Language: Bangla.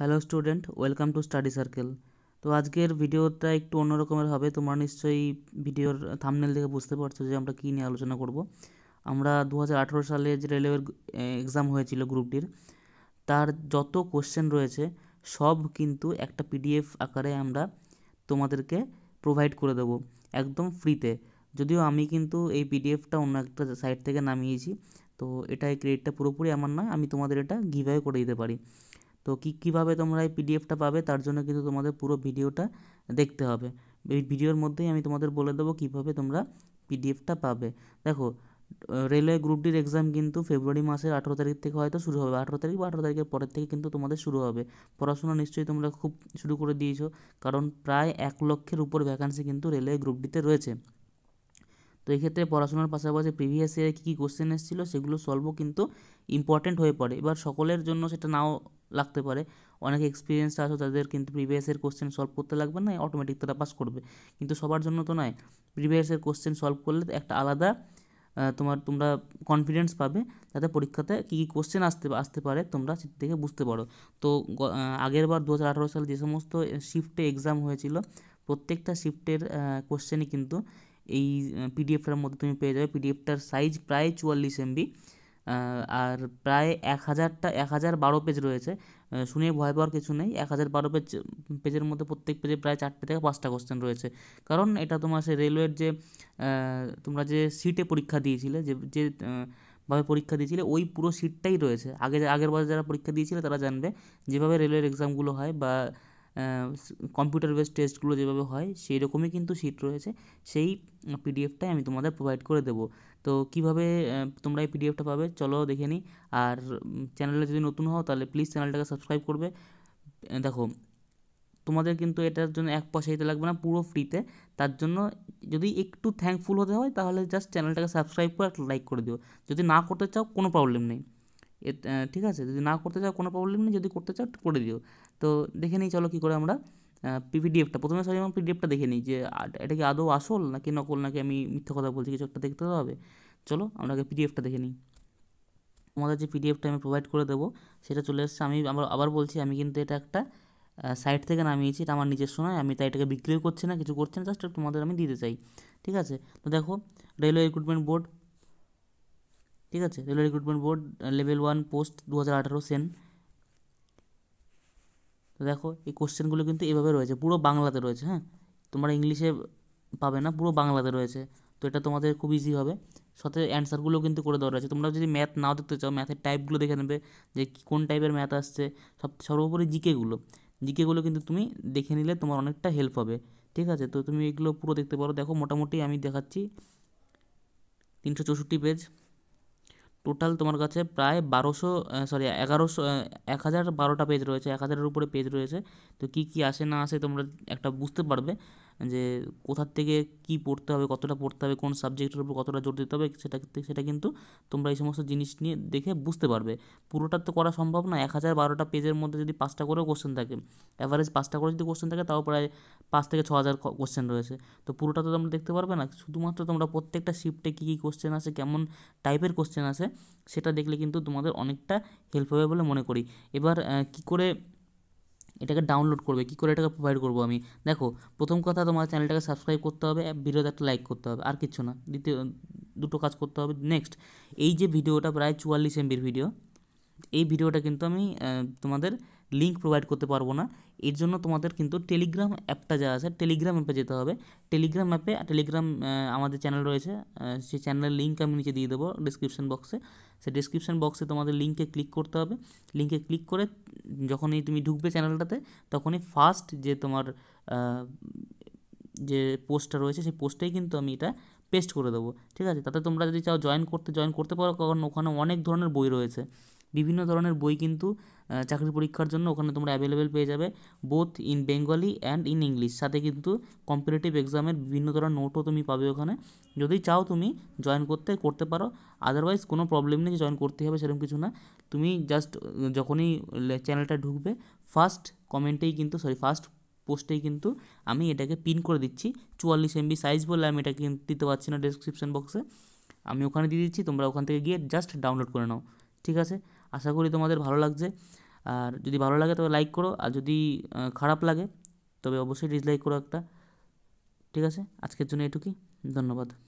hello student welcome to study circle তো আজকের ভিডিওটা একটু অন্য রকমের হবে তোমরা নিশ্চয়ই ভিডিওর থামনেল দেখে বুঝতে পারছো যে আমরা কী নিয়ে আলোচনা করব আমরা দু সালে যে রেলওয়ের এক্সাম হয়েছিল গ্রুপটির তার যত কোশ্চেন রয়েছে সব কিন্তু একটা পিডিএফ আকারে আমরা তোমাদেরকে প্রোভাইড করে দেবো একদম ফ্রিতে যদিও আমি কিন্তু এই পিডিএফটা অন্য একটা সাইট থেকে নামিয়েছি তো এটা এই ক্রেডিটটা পুরোপুরি আমার নয় আমি তোমাদের এটা গিভওয়ে করে দিতে পারি তো কী কীভাবে তোমরা এই পিডিএফটা পাবে তার জন্য কিন্তু তোমাদের পুরো ভিডিওটা দেখতে হবে এই ভিডিওর মধ্যেই আমি তোমাদের বলে দেবো কীভাবে তোমরা পিডিএফটা পাবে দেখো রেলওয়ে গ্রুপ ডির এক্সাম কিন্তু ফেব্রুয়ারি মাসের আঠেরো তারিখ থেকে হয়তো শুরু হবে আঠেরো তারিখ বা আঠেরো তারিখের পরের থেকে কিন্তু তোমাদের শুরু হবে পড়াশোনা নিশ্চয়ই তোমরা খুব শুরু করে দিয়েছো কারণ প্রায় এক লক্ষের উপর ভ্যাকান্সি কিন্তু রেলওয়ে গ্রুপ ডিতে রয়েছে তো এক্ষেত্রে পড়াশোনার পাশাপাশি প্রিভিয়াস ইয়ারে কী কী কোশ্চেন এসেছিলো সেগুলো সলভও কিন্তু ইম্পর্টেন্ট হয়ে পড়ে এবার সকলের জন্য সেটা নাও লাগতে পারে অনেক এক্সপিরিয়েন্স আছে তাদের কিন্তু প্রিভিয়াসের কোশ্চেন সলভ করতে লাগবে না অটোমেটিক তারা পাস করবে কিন্তু সবার জন্য তো নয় প্রিভিয়াসের কোশ্চেন সলভ করলে একটা আলাদা তোমার তোমরা কনফিডেন্স পাবে যাতে পরীক্ষাতে কী কী কোশ্চেন আসতে আসতে পারে তোমরা সেটি থেকে বুঝতে পারো তো আগের বার দু হাজার সালে যে সমস্ত শিফটে এক্সাম হয়েছিল প্রত্যেকটা শিফটের কোশ্চেনই কিন্তু এই পিডিএফটার মধ্যে তুমি পেয়ে যাবে পিডিএফটার সাইজ প্রায় চুয়াল্লিশ এমবি আর প্রায় এক হাজারটা এক হাজার বারো পেজ রয়েছে শুনে ভয় পাওয়ার কিছু নেই এক হাজার বারো পেজ পেজের মধ্যে প্রত্যেক পেজে প্রায় চারটে থেকে পাঁচটা কোশ্চেন রয়েছে কারণ এটা তোমার সেই রেলওয়ের যে তোমরা যে সিটে পরীক্ষা দিয়েছিলে যে যে ভাবে পরীক্ষা দিয়েছিলে ওই পুরো সিটটাই রয়েছে আগে আগের বার যারা পরীক্ষা দিয়েছিলে তারা জানবে যেভাবে রেলওয়ের এক্সামগুলো হয় বা কম্পিউটার বেস টেস্টগুলো যেভাবে হয় সেই রকমই কিন্তু শিট রয়েছে সেই পিডিএফটাই আমি তোমাদের প্রোভাইড করে দেবো তো কিভাবে তোমরা এই পিডিএফটা পাবে চলো দেখে নিই আর চ্যানেলে যদি নতুন হও তাহলে প্লিজ চ্যানেলটাকে সাবস্ক্রাইব করবে দেখো তোমাদের কিন্তু এটার জন্য এক পয়সা দিতে লাগবে না পুরো ফ্রিতে তার জন্য যদি একটু থ্যাঙ্কফুল হতে হয় তাহলে জাস্ট চ্যানেলটাকে সাবস্ক্রাইব করে লাইক করে দিও যদি না করতে চাও কোনো প্রবলেম নেই এ ঠিক আছে যদি না করতে চাও কোনো প্রবলেম নেই যদি করতে চাও করে দিও তো দেখে নিই চলো কী করে আমরা পিপিডিএফটা প্রথমে সরি আমার পিডিএফটা দেখে নিই যে এটা কি আদৌ আসল নাকি নকল নাকি আমি মিথ্যা কথা বলছি কিছু একটা দেখতে হবে চলো আমরা আগে পিডিএফটা দেখে নিই তোমাদের যে পিডিএফটা আমি প্রোভাইড করে দেবো সেটা চলে এসছে আমি আবার আবার বলছি আমি কিন্তু এটা একটা সাইট থেকে নামিয়েছি এটা আমার নিজের নয় আমি তাই এটাকে বিক্রিও করছি না কিছু করছি না জাস্ট তোমাদের আমি দিতে চাই ঠিক আছে তো দেখো রেলওয়ে রিক্রুটমেন্ট বোর্ড ঠিক আছে railway recruitment board level one post দু হাজার আঠারো সেন তো দেখো এই কোশ্চেনগুলো কিন্তু এভাবে রয়েছে পুরো বাংলাতে রয়েছে হ্যাঁ তোমরা ইংলিশে পাবে না পুরো বাংলাতে রয়েছে তো এটা তোমাদের খুব ইজি হবে সাথে অ্যান্সারগুলো কিন্তু করে দেওয়া রয়েছে তোমরা যদি ম্যাথ নাও দেখতে চাও ম্যাথের টাইপগুলো দেখে নেবে যে কোন টাইপের ম্যাথ আসছে সব সর্বোপরি জিকেগুলো জিকেগুলো কিন্তু তুমি দেখে নিলে তোমার অনেকটা হেল্প হবে ঠিক আছে তো তুমি এগুলো পুরো দেখতে পারো দেখো মোটামুটি আমি দেখাচ্ছি তিনশো চৌষট্টি পেজ টোটাল তোমার কাছে প্রায় বারোশো সরি এগারোশো এক হাজার বারোটা পেজ রয়েছে এক হাজারের উপরে পেজ রয়েছে তো কী কী আসে না আসে তোমরা একটা বুঝতে পারবে যে কোথার থেকে কি পড়তে হবে কতটা পড়তে হবে কোন সাবজেক্টের উপর কতটা জোর দিতে হবে সেটা সেটা কিন্তু তোমরা এই সমস্ত জিনিস নিয়ে দেখে বুঝতে পারবে পুরোটা তো করা সম্ভব না এক হাজার বারোটা পেজের মধ্যে যদি পাঁচটা করেও কোশ্চেন থাকে অ্যাভারেজ পাঁচটা করে যদি কোশ্চেন থাকে তাও প্রায় পাঁচ থেকে ছ হাজার কোশ্চেন রয়েছে তো পুরোটা তো তোমরা দেখতে পারবে না শুধুমাত্র তোমরা প্রত্যেকটা শিফটে কী কী কোশ্চেন আছে কেমন টাইপের কোশ্চেন আছে সেটা দেখলে কিন্তু তোমাদের অনেকটা হেল্প হবে বলে মনে করি এবার কি করে এটাকে ডাউনলোড করবে কী করে এটাকে প্রোভাইড করবো আমি দেখো প্রথম কথা তোমার চ্যানেলটাকে সাবস্ক্রাইব করতে হবে ভিডিওতে একটা লাইক করতে হবে আর কিছু না দ্বিতীয় দুটো কাজ করতে হবে নেক্সট এই যে ভিডিওটা প্রায় চুয়াল্লিশ এমবির ভিডিও এই ভিডিওটা কিন্তু আমি তোমাদের লিঙ্ক প্রোভাইড করতে পারবো না এর জন্য তোমাদের কিন্তু টেলিগ্রাম অ্যাপটা যা আছে টেলিগ্রাম অ্যাপে যেতে হবে টেলিগ্রাম অ্যাপে টেলিগ্রাম আমাদের চ্যানেল রয়েছে সেই চ্যানেলের লিঙ্ক আমি নিচে দিয়ে দেবো ডিসক্রিপশন বক্সে সে ডিসক্রিপশন বক্সে তোমাদের লিঙ্কে ক্লিক করতে হবে লিঙ্কে ক্লিক করে যখনই তুমি ঢুকবে চ্যানেলটাতে তখনই ফার্স্ট যে তোমার যে পোস্টটা রয়েছে সেই পোস্টেই কিন্তু আমি এটা পেস্ট করে দেবো ঠিক আছে তাতে তোমরা যদি চাও জয়েন করতে জয়েন করতে পারো কারণ ওখানে অনেক ধরনের বই রয়েছে বিভিন্ন ধরনের বই কিন্তু চাকরি পরীক্ষার জন্য ওখানে তোমরা অ্যাভেলেবেল পেয়ে যাবে both in Bengali and in English সাথে কিন্তু কম্পিটিটিভ এক্সামের বিভিন্ন ধরনের নোটও তুমি পাবে ওখানে যদি চাও তুমি জয়েন করতে করতে পারো আদারওয়াইজ কোনো প্রবলেম নেই জয়েন করতে হবে সেরকম কিছু না তুমি জাস্ট যখনই চ্যানেলটা ঢুকবে ফার্স্ট কমেন্টেই কিন্তু সরি ফার্স্ট পোস্টেই কিন্তু আমি এটাকে পিন করে দিচ্ছি চুয়াল্লিশ এমবি সাইজ বলে আমি কিন্তু দিতে পারছি না ডেসক্রিপশন বক্সে আমি ওখানে দিয়ে দিচ্ছি তোমরা ওখান থেকে গিয়ে জাস্ট ডাউনলোড করে নাও ঠিক আছে আশা করি তোমাদের ভালো লাগছে আর যদি ভালো লাগে তবে লাইক করো আর যদি খারাপ লাগে তবে অবশ্যই ডিসলাইক করো একটা ঠিক আছে আজকের জন্য এটুকুই ধন্যবাদ